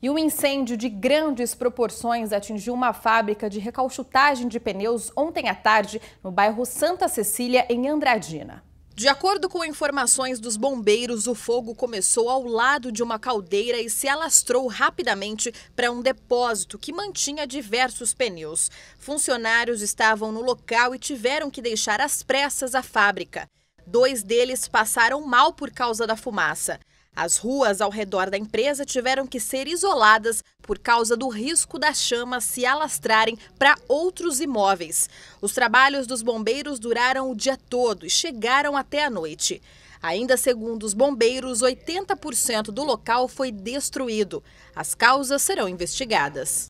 E um incêndio de grandes proporções atingiu uma fábrica de recalchutagem de pneus ontem à tarde no bairro Santa Cecília, em Andradina. De acordo com informações dos bombeiros, o fogo começou ao lado de uma caldeira e se alastrou rapidamente para um depósito que mantinha diversos pneus. Funcionários estavam no local e tiveram que deixar às pressas a fábrica. Dois deles passaram mal por causa da fumaça. As ruas ao redor da empresa tiveram que ser isoladas por causa do risco das chamas se alastrarem para outros imóveis. Os trabalhos dos bombeiros duraram o dia todo e chegaram até a noite. Ainda segundo os bombeiros, 80% do local foi destruído. As causas serão investigadas.